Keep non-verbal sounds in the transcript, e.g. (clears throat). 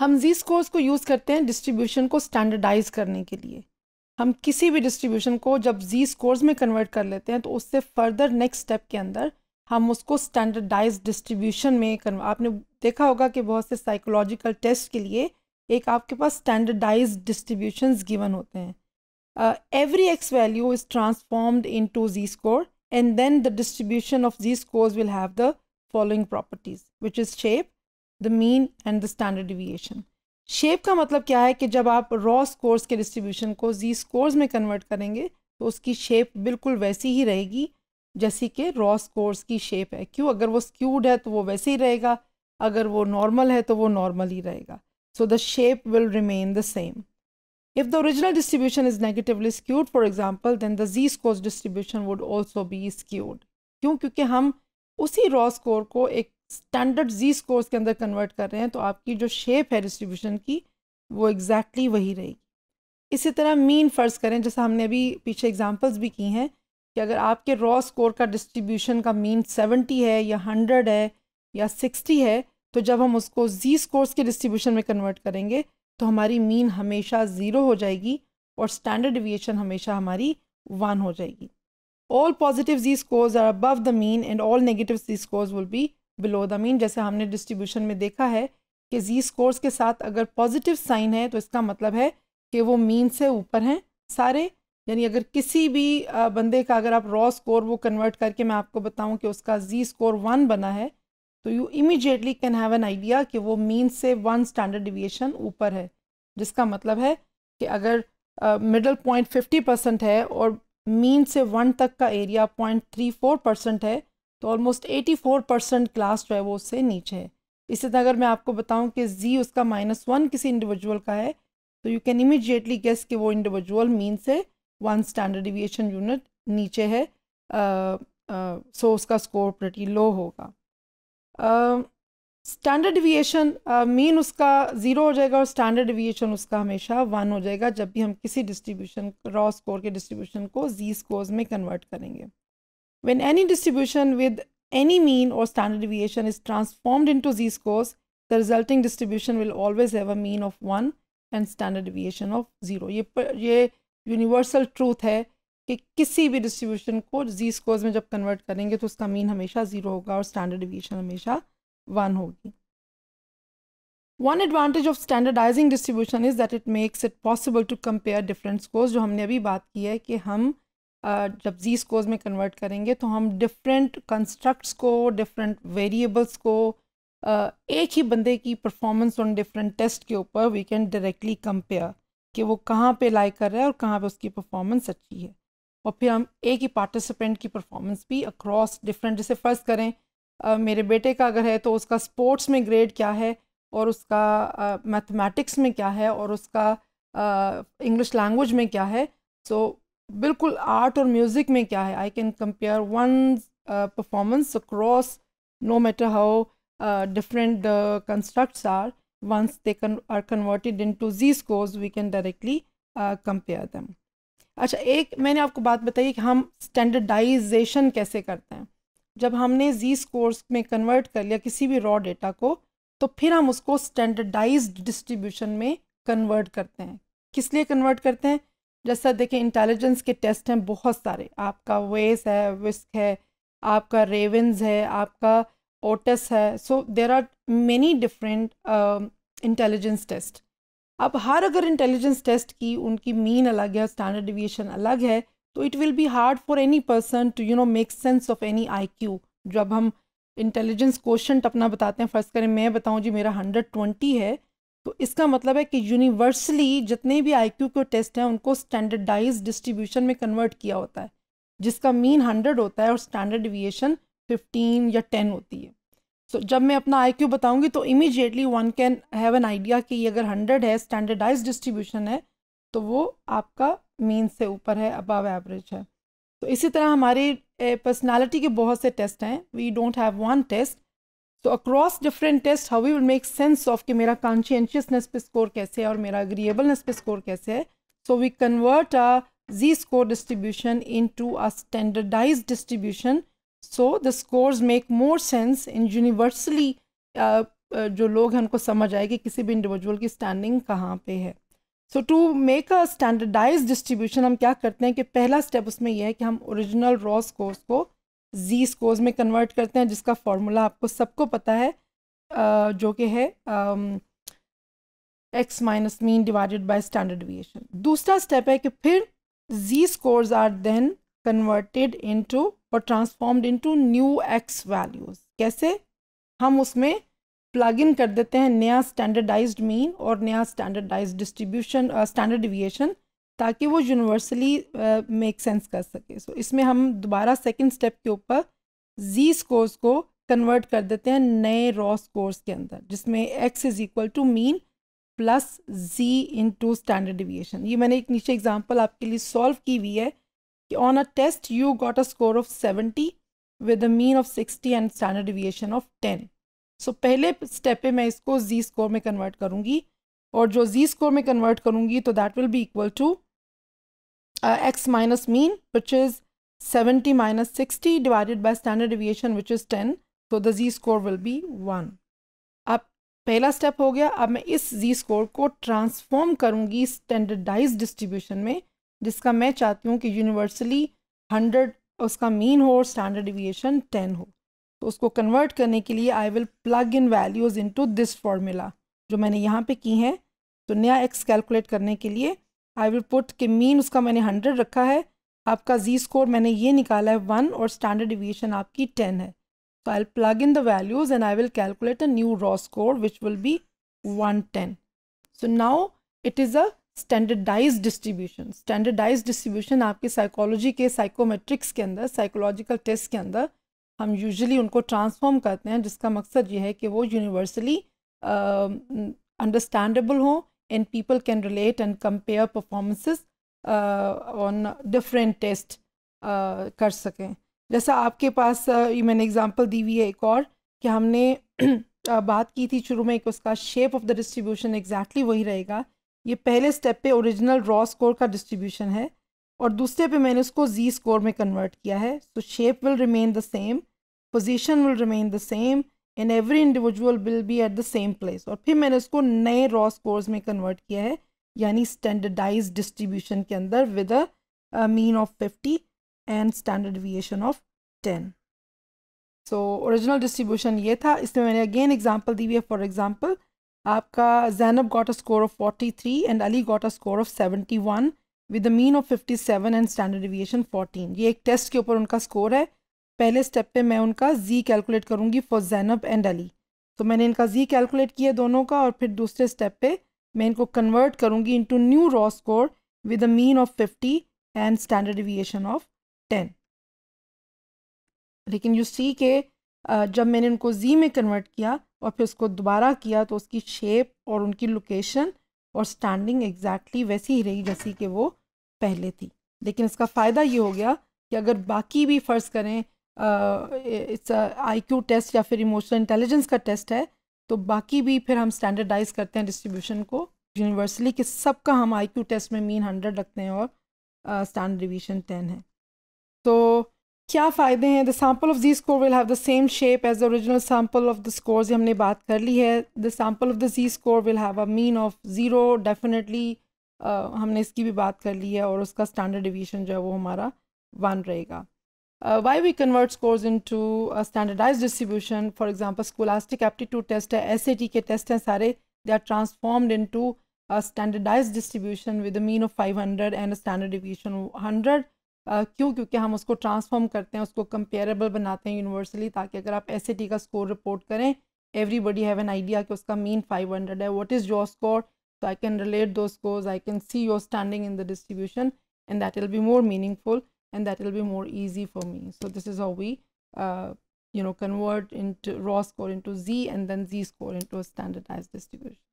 हम जी स्कोर्स को यूज़ करते हैं डिस्ट्रीब्यूशन को स्टैंडर्डाइज करने के लिए हम किसी भी डिस्ट्रीब्यूशन को जब जी स्कोर्स में कन्वर्ट कर लेते हैं तो उससे फर्दर नेक्स्ट स्टेप के अंदर हम उसको स्टैंडर्डाइज डिस्ट्रीब्यूशन में कर आपने देखा होगा कि बहुत से साइकोलॉजिकल टेस्ट के लिए एक आपके पास स्टैंडर्डाइज डिस्ट्रीब्यूशन गिवन होते हैं every X value is transformed into Z score and then the distribution of Z scores will have the following properties which is shape the mean and the standard deviation shape का मतलब क्या है कि जब आप raw scores के distribution को जी scores में कन्वर्ट करेंगे तो उसकी शेप बिल्कुल वैसी ही रहेगी जैसी कि रॉ स्कोर्स की शेप है क्यों अगर वो स्क्यूड है तो वो वैसे ही रहेगा अगर वो नॉर्मल है तो वो नॉर्मल ही रहेगा so the shape will remain the same if the original distribution is negatively skewed for example then the Z scores distribution would also be skewed क्यों क्योंकि हम उसी रॉ स्कोर को एक स्टैंडर्ड जी स्कोर्स के अंदर कन्वर्ट कर रहे हैं तो आपकी जो शेप है डिस्ट्रीब्यूशन की वो एग्जैक्टली exactly वही रहेगी इसी तरह मीन फ़र्ज़ करें जैसे हमने अभी पीछे एग्जांपल्स भी की हैं कि अगर आपके रॉ स्कोर का डिस्ट्रीब्यूशन का मीन 70 है या 100 है या 60 है तो जब हम उसको जी स्कोर्स के डिस्ट्रीब्यूशन में कन्वर्ट करेंगे तो हमारी मीन हमेशा ज़ीरो हो जाएगी और स्टैंडर्ड डिविएशन हमेशा हमारी वन हो जाएगी all positive Z scores are above the mean and all negative Z scores will be below the mean जैसे हमने डिस्ट्रीब्यूशन में देखा है कि जी स्कोर्स के साथ अगर पॉजिटिव साइन है तो इसका मतलब है कि वो मीन से ऊपर हैं सारे यानी अगर किसी भी बंदे का अगर आप रॉ स्कोर वो कन्वर्ट करके मैं आपको बताऊं कि उसका जी स्कोर वन बना है तो you immediately can have an idea कि वो मीन से वन स्टैंडर्ड डिविएशन ऊपर है जिसका मतलब है कि अगर मिडल पॉइंट फिफ्टी परसेंट है और मीन से वन तक का area point three four percent है तो ऑलमोस्ट 84 परसेंट क्लास जो है वो उससे नीचे है इसी तरह तो अगर मैं आपको बताऊं कि जी उसका माइनस वन किसी इंडिविजुअल का है तो यू कैन इमीडिएटली गेस कि वो इंडिविजुअल मीन से वन स्टैंडर्ड डिविएशन यूनिट नीचे है सो uh, uh, so उसका स्कोर प्रटी लो होगा स्टैंडर्ड डिविएशन मीन उसका ज़ीरो हो जाएगा और स्टैंडर्ड डिविएशन उसका हमेशा वन हो जाएगा जब भी हम किसी डिस्ट्रीब्यूशन रॉ स्कोर के डिस्ट्रीब्यूशन को जी स्कोर में कन्वर्ट करेंगे When any distribution with any mean or standard deviation is transformed into z-scores, the resulting distribution will always have a mean of 1 and standard deviation of 0. This universal truth that any distribution will z-scores when we convert to z-scores, its mean will always be 0 standard deviation will one be 1. advantage of standardizing distribution is that it makes it possible to compare different scores, which we have talked about, जब जी scores में convert करेंगे तो हम different constructs को different variables को एक ही बंदे की परफॉर्मेंस ऑन डिफरेंट टेस्ट के ऊपर वी कैन डायरेक्टली कंपेयर कि वो कहाँ पे लाइक कर रहा है और कहाँ पे उसकी परफॉर्मेंस अच्छी है और फिर हम एक ही पार्टिसिपेंट की परफॉर्मेंस भी अक्रॉस डिफरेंट जैसे फ़र्ज करें मेरे बेटे का अगर है तो उसका स्पोर्ट्स में ग्रेड क्या है और उसका मैथमेटिक्स में क्या है और उसका इंग्लिश लैंग्वेज में क्या है सो बिल्कुल आर्ट और म्यूज़िक में क्या है I can compare one performance across no matter how different the constructs are once they are converted into Z scores we can directly compare them अच्छा एक मैंने आपको बात बताई कि हम स्टैंडर्डाइजेशन कैसे करते हैं जब हमने जी स्कोर्स में कन्वर्ट कर लिया किसी भी रॉ डेटा को तो फिर हम उसको स्टैंडर्डाइज डिस्ट्रीब्यूशन में कन्वर्ट करते हैं किस लिए कन्वर्ट करते हैं जैसा देखें इंटेलिजेंस के टेस्ट हैं बहुत सारे आपका वेस है विस्क है आपका रेवेंस है आपका ओटस है so there are many different intelligence test अब हर अगर इंटेलिजेंस टेस्ट की उनकी मीन अलग है स्टैंडर्ड डिविएशन अलग है तो it will be hard for any person to you know make sense of any I Q जब हम इंटेलिजेंस क्वेश्चन अपना बताते हैं फर्स्ट करें मैं बताऊं जी मेरा हंड्रेड ट्वेंटी है तो इसका मतलब है कि यूनिवर्सली जितने भी आईक्यू के टेस्ट हैं उनको स्टैंडर्डाइज डिस्ट्रीब्यूशन में कन्वर्ट किया होता है जिसका मीन हंड्रेड होता है और स्टैंडर्ड डिविएशन फिफ्टीन या टेन होती है सो so, जब मैं अपना आई क्यू बताऊँगी तो immediately one can have an idea कि ये अगर हंड्रेड है स्टैंडर्डाइज डिस्ट्रीब्यूशन है तो वो आपका मीन से ऊपर है अबव एवरेज है तो इसी तरह हमारे पर्सनैलिटी के बहुत से टेस्ट हैं we don't have one test तो across different test how we will make sense of कि मेरा कॉन्शियनशियसनेस पे स्कोर कैसे है और मेरा अग्रीएबलनेस पे स्कोर कैसे है so we convert a z score distribution into a standardize distribution so the score make more sense in universally जो लोग हैं उनको समझ आए कि किसी भी इंडिविजुअल की स्टैंडिंग कहाँ पे है so to make a standardize distribution हम क्या करते हैं कि पहला स्टेप उसमें यह है कि हम ओरिजिनल रॉ स्कोर्स को जी स्कोर्स में कन्वर्ट करते हैं जिसका फॉर्मूला आपको सबको पता है जो कि है x minus mean divided by standard deviation दूसरा स्टेप है कि फिर z scores are then converted into और transformed into new x values कैसे हम उसमें प्लग इन कर देते हैं नया स्टैंडर्डाइज्ड मीन और नया स्टैंडर्डाइज्ड डिस्ट्रीब्यूशन स्टैंडर्ड डिविएशन ताकि वो यूनिवर्सली मेक सेंस कर सके सो so, इसमें हम दोबारा सेकंड स्टेप के ऊपर जी स्कोर्स को कन्वर्ट कर देते हैं नए रॉ स्कोर्स के अंदर जिसमें x is equal to mean plus z into standard deviation ये मैंने एक नीचे एग्जांपल आपके लिए सॉल्व की हुई है कि on a test you got a score of seventy with a mean of sixty and standard deviation of ten so पहले स्टेप पे मैं इसको जी स्कोर में कन्वर्ट करूँगी और जो जी स्कोर में कन्वर्ट करूँगी तो that will be equal to uh, x minus mean, which is 70 minus 60 divided by standard deviation, which is 10. So the z score will be 1. अब पहला स्टेप हो गया अब मैं इस z स्कोर को ट्रांसफॉर्म करूंगी स्टैंडर्डाइज डिस्ट्रीब्यूशन में जिसका मैं चाहती हूँ कि यूनिवर्सली 100 उसका मीन हो और स्टैंडर्ड डिविएशन 10 हो तो उसको कन्वर्ट करने के लिए I will plug in values into this formula जो मैंने यहाँ पे की हैं तो नया एक्स कैलकुलेट करने के लिए आई विल पुट कि मीन उसका मैंने हंड्रेड रखा है आपका जी स्कोर मैंने ये निकाला है वन और स्टैंडर्ड डिविएशन आपकी टेन है तो I plug in the values and I will calculate a new raw score which will be one ten so now it is a standardize distribution standardize distribution आपके psychology के psychometrics के अंदर psychological test के अंदर हम usually उनको transform करते हैं जिसका मकसद ये है कि वो यूनिवर्सली अंडरस्टैंडेबल हों and people can relate and compare performances on different test कर सकें जैसा आपके पास uh, ये मैंने एग्जाम्पल दी हुई है एक और कि हमने (clears throat) uh, बात की थी शुरू में एक उसका shape of the distribution exactly वही रहेगा ये पहले स्टेप पे ओरिजिनल रॉ स्कोर का डिस्ट्रीब्यूशन है और दूसरे पे मैंने उसको जी स्कोर में कन्वर्ट किया है so shape will remain the same position will remain the same and every individual will be at the same place और फिर मैंने इसको नए रॉ स्कोर्स में कन्वर्ट किया है यानी स्टैंडर्डाइज डिस्ट्रीब्यूशन के अंदर with a mean of fifty and standard deviation of ten so original distribution ये था इसमें मैंने अगेन एग्जाम्पल दी हुई है फॉर एग्जाम्पल आपका Zainab got a score of forty three and Ali got a score of seventy one with the mean of fifty seven and standard deviation fourteen ये एक test के ऊपर उनका स्कोर है पहले स्टेप पे मैं उनका जी कैलकुलेट करूँगी फॉर जैनब एंड अली तो मैंने इनका जी कैलकुलेट किया दोनों का और फिर दूसरे स्टेप पे मैं इनको कन्वर्ट करूँगी into new raw score with a mean of fifty and standard deviation of ten लेकिन यू सी के जब मैंने उनको जी में कन्वर्ट किया और फिर उसको दोबारा किया तो उसकी शेप और उनकी लोकेशन और स्टैंडिंग एग्जैक्टली exactly वैसी ही रही जैसी कि वो पहले थी लेकिन इसका फ़ायदा ये हो गया कि अगर बाकी भी फ़र्ज़ करें इट्स आई क्यू टेस्ट या फिर इमोशनल इंटेलिजेंस का टेस्ट है तो बाकी भी फिर हम स्टैंडर्डाइज करते हैं डिस्ट्रीब्यूशन को यूनिवर्सली कि सबका हम आई क्यू टेस्ट में मीन हंड्रेड रखते हैं और स्टैंडर्ड रिविजन टेन है तो क्या फ़ायदे हैं the sample of z score will have the same shape as the original sample of the जो हमने बात कर ली है the sample of the z score will have a mean of zero definitely हमने इसकी भी बात कर ली है और उसका स्टैंडर्ड डिवीजन जो है वो हमारा वन रहेगा Uh, why we convert scores into a standardized distribution, for example, scholastic aptitude test, SAT ke test hai sare, they are transformed into a standardized distribution with a mean of 500 and a standard deviation of 100. Uh, क्यों क्योंकि हम उसको transform करते हैं उसको comparable बनाते हैं universally ताकि अगर आप एस का स्कोर रिपोर्ट करें एवरीबडी हैव एन आइडिया कि उसका मीन 500 है what is your score can I can relate two scores I can see your standing in the distribution and that will be more meaningful and that will be more easy for me. So this is how we, uh, you know, convert into raw score into Z and then Z score into a standardized distribution.